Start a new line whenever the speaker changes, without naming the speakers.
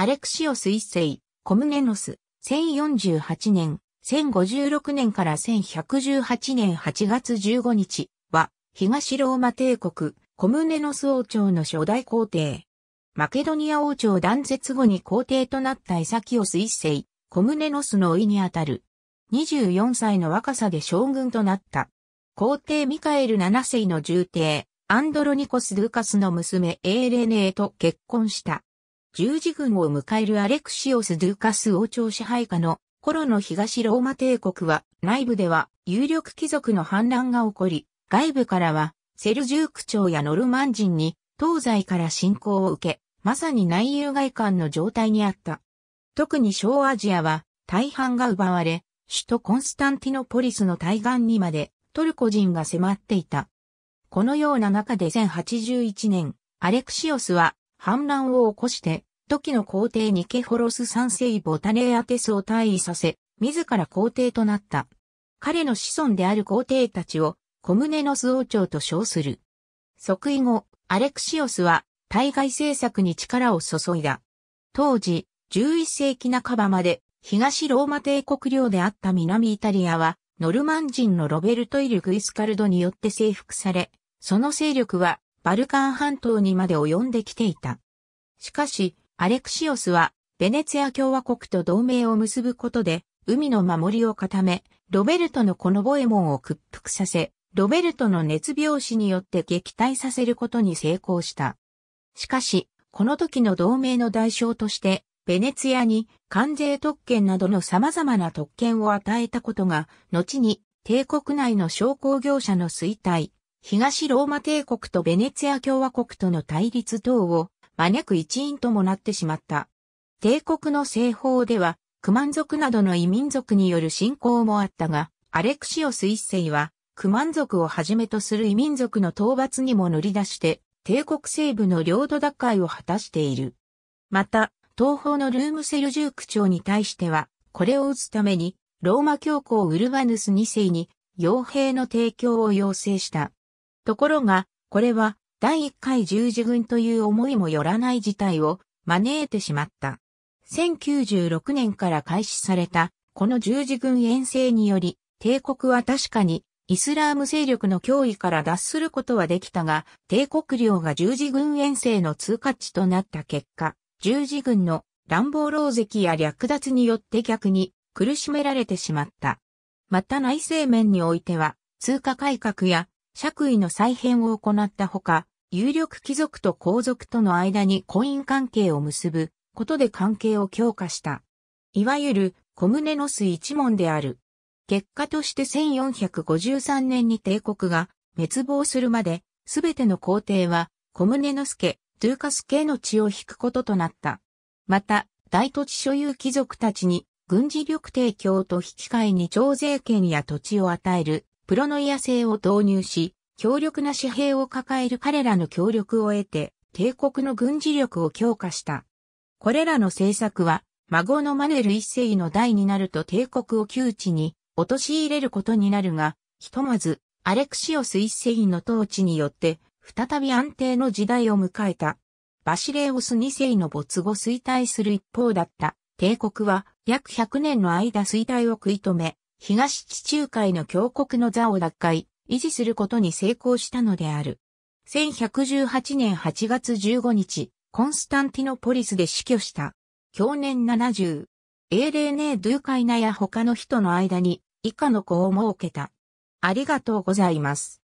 アレクシオス一世、コムネノス、1048年、1056年から1118年8月15日は、東ローマ帝国、コムネノス王朝の初代皇帝。マケドニア王朝断絶後に皇帝となったイサキオス一世、コムネノスの甥にあたる。24歳の若さで将軍となった。皇帝ミカエル7世の重帝、アンドロニコス・ルゥカスの娘エーレネーと結婚した。十字軍を迎えるアレクシオス・ドゥーカス王朝支配下の頃の東ローマ帝国は内部では有力貴族の反乱が起こり、外部からはセルジューク朝やノルマン人に東西から侵攻を受け、まさに内憂外患の状態にあった。特に小アジアは大半が奪われ、首都コンスタンティノポリスの対岸にまでトルコ人が迫っていた。このような中で1081年、アレクシオスは反乱を起こして時の皇帝ニケホロス三世ボタネアテスを退位させ、自ら皇帝となった。彼の子孫である皇帝たちを、コムネノス王朝と称する。即位後、アレクシオスは、対外政策に力を注いだ。当時、11世紀半ばまで、東ローマ帝国領であった南イタリアは、ノルマン人のロベルト・イル・グイスカルドによって征服され、その勢力は、バルカン半島にまで及んできていた。しかし、アレクシオスは、ベネツィア共和国と同盟を結ぶことで、海の守りを固め、ロベルトのこのボエモンを屈服させ、ロベルトの熱病死によって撃退させることに成功した。しかし、この時の同盟の代償として、ベネツィアに関税特権などの様々な特権を与えたことが、後に帝国内の商工業者の衰退、東ローマ帝国とベネツィア共和国との対立等を招く一員ともなってしまった。帝国の西方では、クマン族などの異民族による侵攻もあったが、アレクシオス一世は、クマン族をはじめとする異民族の討伐にも乗り出して、帝国西部の領土奪回を果たしている。また、東方のルームセルジューク朝に対しては、これを打つために、ローマ教皇ウルバヌス二世に、傭兵の提供を要請した。ところが、これは、第1回十字軍という思いもよらない事態を招いてしまった。1096年から開始された、この十字軍遠征により、帝国は確かにイスラーム勢力の脅威から脱することはできたが、帝国領が十字軍遠征の通過地となった結果、十字軍の乱暴老石や略奪によって逆に苦しめられてしまった。また内政面においては、通貨改革や爵位の再編を行ったほか、有力貴族と皇族との間に婚姻関係を結ぶことで関係を強化した。いわゆるコムネノス一門である。結果として1453年に帝国が滅亡するまで、すべての皇帝はコムネノス家、トゥーカス家の血を引くこととなった。また、大土地所有貴族たちに軍事力提供と引き換えに徴税権や土地を与えるプロノイア製を導入し、強力な紙幣を抱える彼らの協力を得て、帝国の軍事力を強化した。これらの政策は、孫のマネル一世の代になると帝国を窮地に陥れることになるが、ひとまず、アレクシオス一世の統治によって、再び安定の時代を迎えた。バシレオス二世の没後衰退する一方だった帝国は約100年の間衰退を食い止め、東地中海の峡谷の座を奪回、維持することに成功したのである。1118年8月15日、コンスタンティノポリスで死去した。去年70。英霊ネードゥカイナや他の人の間に以下の子を設けた。ありがとうございます。